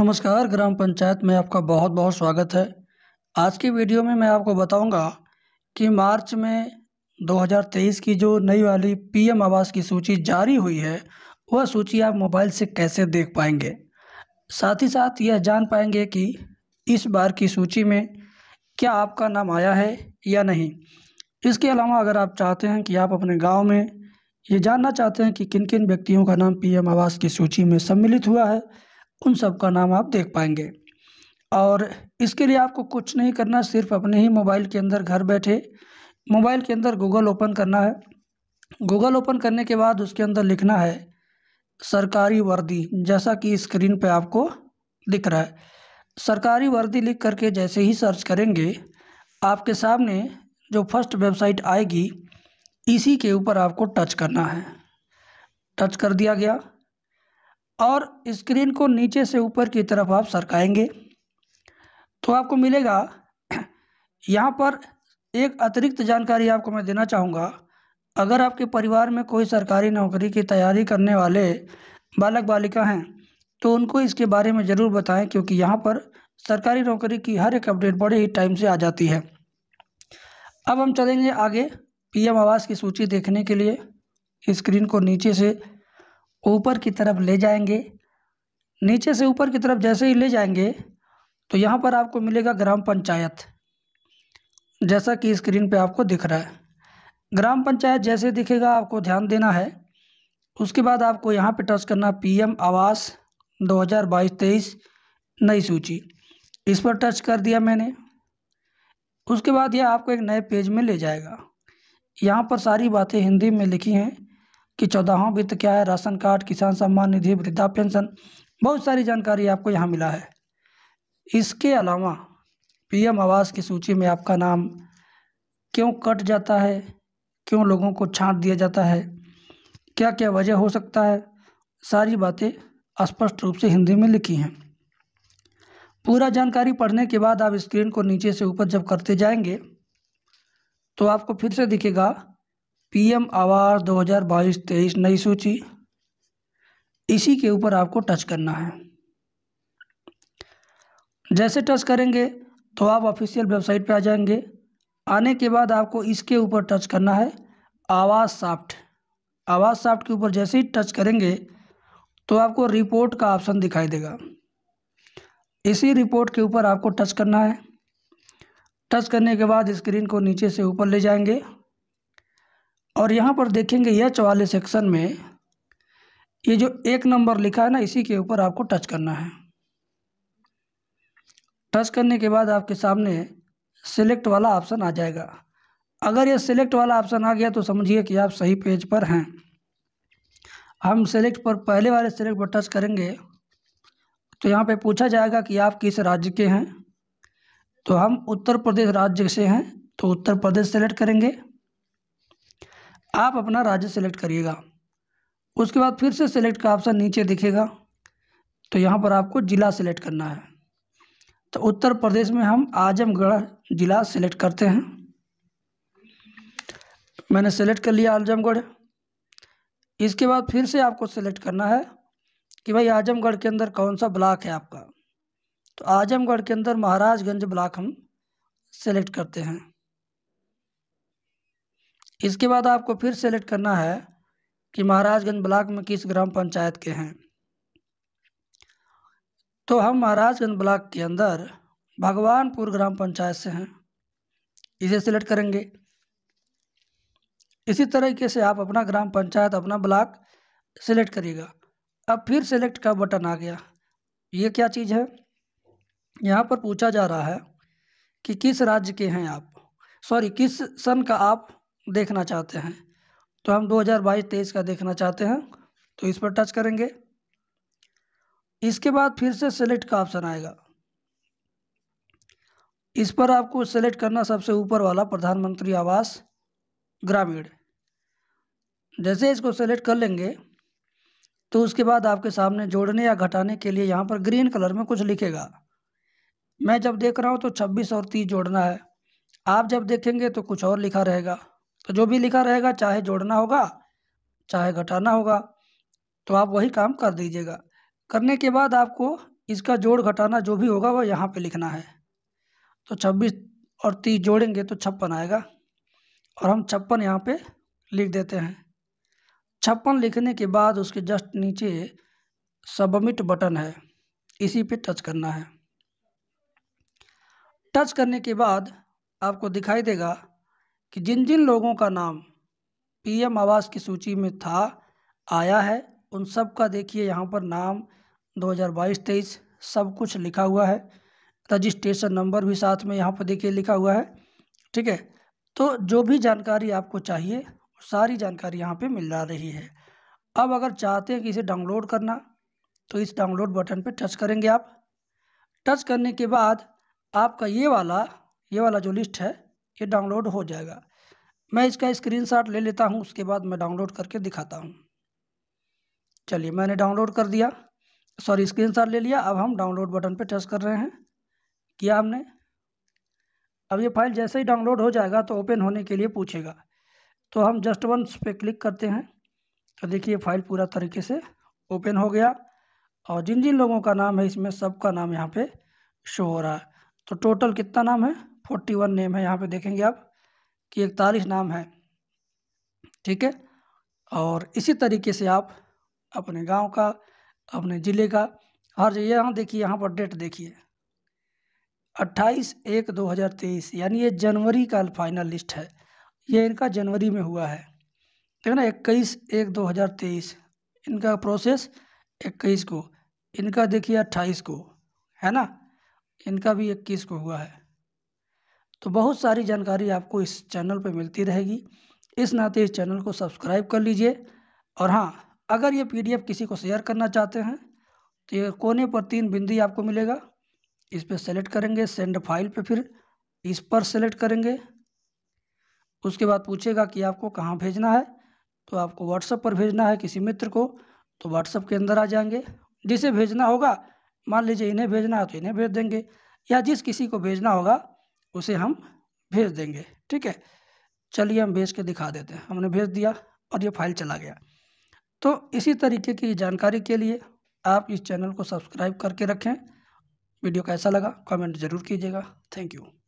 नमस्कार ग्राम पंचायत में आपका बहुत बहुत स्वागत है आज की वीडियो में मैं आपको बताऊंगा कि मार्च में 2023 की जो नई वाली पीएम आवास की सूची जारी हुई है वह सूची आप मोबाइल से कैसे देख पाएंगे साथ ही साथ यह जान पाएंगे कि इस बार की सूची में क्या आपका नाम आया है या नहीं इसके अलावा अगर आप चाहते हैं कि आप अपने गाँव में ये जानना चाहते हैं कि किन किन व्यक्तियों का नाम पी आवास की सूची में सम्मिलित हुआ है उन सब का नाम आप देख पाएंगे और इसके लिए आपको कुछ नहीं करना सिर्फ अपने ही मोबाइल के अंदर घर बैठे मोबाइल के अंदर गूगल ओपन करना है गूगल ओपन करने के बाद उसके अंदर लिखना है सरकारी वर्दी जैसा कि स्क्रीन पे आपको दिख रहा है सरकारी वर्दी लिख करके जैसे ही सर्च करेंगे आपके सामने जो फर्स्ट वेबसाइट आएगी इसी के ऊपर आपको टच करना है टच कर दिया गया और स्क्रीन को नीचे से ऊपर की तरफ आप सरकाएंगे तो आपको मिलेगा यहाँ पर एक अतिरिक्त जानकारी आपको मैं देना चाहूँगा अगर आपके परिवार में कोई सरकारी नौकरी की तैयारी करने वाले बालक बालिका हैं तो उनको इसके बारे में ज़रूर बताएं क्योंकि यहाँ पर सरकारी नौकरी की हर एक अपडेट बड़े ही टाइम से आ जाती है अब हम चलेंगे आगे पीएम आवास की सूची देखने के लिए स्क्रीन को नीचे से ऊपर की तरफ ले जाएंगे नीचे से ऊपर की तरफ जैसे ही ले जाएंगे तो यहाँ पर आपको मिलेगा ग्राम पंचायत जैसा कि स्क्रीन पे आपको दिख रहा है ग्राम पंचायत जैसे दिखेगा आपको ध्यान देना है उसके बाद आपको यहाँ पे टच करना पीएम आवास 2022-23 नई सूची इस पर टच कर दिया मैंने उसके बाद यह आपको एक नए पेज में ले जाएगा यहाँ पर सारी बातें हिंदी में लिखी हैं कि चौदहों वित्त क्या है राशन कार्ड किसान सम्मान निधि वृद्धा पेंशन बहुत सारी जानकारी आपको यहाँ मिला है इसके अलावा पीएम आवास की सूची में आपका नाम क्यों कट जाता है क्यों लोगों को छांट दिया जाता है क्या क्या वजह हो सकता है सारी बातें स्पष्ट रूप से हिंदी में लिखी हैं पूरा जानकारी पढ़ने के बाद आप स्क्रीन को नीचे से ऊपर जब करते जाएंगे तो आपको फिर से दिखेगा पी एम 2022 दो हज़ार बाईस तेईस नई सूची इसी के ऊपर आपको टच करना है जैसे टच करेंगे तो आप ऑफिशियल वेबसाइट पर आ जाएंगे आने के बाद आपको इसके ऊपर टच करना है आवाज़ साफ्ट आवाज़ साफ्ट के ऊपर जैसे ही टच करेंगे तो आपको रिपोर्ट का ऑप्शन दिखाई देगा इसी रिपोर्ट के ऊपर आपको टच करना है टच करने के बाद स्क्रीन को नीचे से ऊपर ले जाएंगे और यहाँ पर देखेंगे यच वाले सेक्शन में ये जो एक नंबर लिखा है ना इसी के ऊपर आपको टच करना है टच करने के बाद आपके सामने सिलेक्ट वाला ऑप्शन आ जाएगा अगर ये सिलेक्ट वाला ऑप्शन आ गया तो समझिए कि आप सही पेज पर हैं हम सेलेक्ट पर पहले वाले सेलेक्ट पर टच करेंगे तो यहाँ पे पूछा जाएगा कि आप किस राज्य के हैं तो हम उत्तर प्रदेश राज्य से हैं तो उत्तर प्रदेश सेलेक्ट करेंगे आप अपना राज्य सेलेक्ट करिएगा उसके बाद फिर से सेलेक्ट का ऑप्शन नीचे दिखेगा तो यहाँ पर आपको ज़िला सेलेक्ट करना है तो उत्तर प्रदेश में हम आजमगढ़ ज़िला सेलेक्ट करते हैं मैंने सेलेक्ट कर लिया आजमगढ़ इसके बाद फिर से आपको सेलेक्ट करना है कि भाई आजमगढ़ के अंदर कौन सा ब्लॉक है आपका तो आजमगढ़ के अंदर महाराजगंज ब्लॉक हम सेलेक्ट करते हैं इसके बाद आपको फिर सेलेक्ट करना है कि महाराजगंज ब्लॉक में किस ग्राम पंचायत के हैं तो हम महाराजगंज ब्लॉक के अंदर भगवानपुर ग्राम पंचायत से हैं इसे सिलेक्ट करेंगे इसी तरीके से आप अपना ग्राम पंचायत अपना ब्लॉक सिलेक्ट करिएगा अब फिर सेलेक्ट का बटन आ गया ये क्या चीज़ है यहाँ पर पूछा जा रहा है कि किस राज्य के हैं आप सॉरी किस सन का आप देखना चाहते हैं तो हम 2022-23 का देखना चाहते हैं तो इस पर टच करेंगे इसके बाद फिर से सेलेक्ट का ऑप्शन आएगा इस पर आपको सेलेक्ट करना सबसे ऊपर वाला प्रधानमंत्री आवास ग्रामीण जैसे इसको सेलेक्ट कर लेंगे तो उसके बाद आपके सामने जोड़ने या घटाने के लिए यहाँ पर ग्रीन कलर में कुछ लिखेगा मैं जब देख रहा हूँ तो 26 और 30 जोड़ना है आप जब देखेंगे तो कुछ और लिखा रहेगा तो जो भी लिखा रहेगा चाहे जोड़ना होगा चाहे घटाना होगा तो आप वही काम कर दीजिएगा करने के बाद आपको इसका जोड़ घटाना जो भी होगा वह यहाँ पे लिखना है तो छब्बीस और तीस जोड़ेंगे तो छप्पन आएगा और हम छप्पन यहाँ पे लिख देते हैं छप्पन लिखने के बाद उसके जस्ट नीचे सबमिट बटन है इसी पे टच करना है टच करने के बाद आपको दिखाई देगा कि जिन जिन लोगों का नाम पीएम आवास की सूची में था आया है उन सब का देखिए यहाँ पर नाम 2022-23 सब कुछ लिखा हुआ है रजिस्ट्रेशन नंबर भी साथ में यहाँ पर देखिए लिखा हुआ है ठीक है तो जो भी जानकारी आपको चाहिए सारी जानकारी यहाँ पे मिल जा रही है अब अगर चाहते हैं कि इसे डाउनलोड करना तो इस डाउनलोड बटन पे टच करेंगे आप टच करने के बाद आपका ये वाला ये वाला जो लिस्ट है ये डाउनलोड हो जाएगा मैं इसका स्क्रीनशॉट ले लेता हूँ उसके बाद मैं डाउनलोड करके दिखाता हूँ चलिए मैंने डाउनलोड कर दिया सॉरी स्क्रीनशॉट ले लिया अब हम डाउनलोड बटन पर टच कर रहे हैं किया हमने अब ये फाइल जैसे ही डाउनलोड हो जाएगा तो ओपन होने के लिए पूछेगा तो हम जस्ट वन पे क्लिक करते हैं तो देखिए फाइल पूरा तरीके से ओपन हो गया और जिन जिन लोगों का नाम है इसमें सबका नाम यहाँ पे शो हो रहा है तो टोटल कितना नाम है फोर्टी वन नेम है यहाँ पे देखेंगे आप कि इकतालीस नाम है ठीक है और इसी तरीके से आप अपने गांव का अपने ज़िले का हर यहाँ देखिए यहाँ पर डेट देखिए अट्ठाईस एक दो हज़ार तेईस यानी ये जनवरी का फाइनल लिस्ट है ये इनका जनवरी में हुआ है ठीक है ना इक्कीस एक दो हजार तेईस इनका प्रोसेस इक्कीस को इनका देखिए अट्ठाईस को है ना इनका भी इक्कीस को हुआ है तो बहुत सारी जानकारी आपको इस चैनल पर मिलती रहेगी इस नाते इस चैनल को सब्सक्राइब कर लीजिए और हाँ अगर ये पीडीएफ किसी को शेयर करना चाहते हैं तो ये कोने पर तीन बिंदी आपको मिलेगा इस पर सेलेक्ट करेंगे सेंड फाइल पे फिर इस पर सेलेक्ट करेंगे उसके बाद पूछेगा कि आपको कहाँ भेजना है तो आपको व्हाट्सएप पर भेजना है किसी मित्र को तो व्हाट्सएप के अंदर आ जाएंगे जिसे भेजना होगा मान लीजिए इन्हें भेजना है तो इन्हें भेज देंगे या जिस किसी को भेजना होगा उसे हम भेज देंगे ठीक है चलिए हम भेज के दिखा देते हैं हमने भेज दिया और ये फाइल चला गया तो इसी तरीके की जानकारी के लिए आप इस चैनल को सब्सक्राइब करके रखें वीडियो कैसा लगा कमेंट ज़रूर कीजिएगा थैंक यू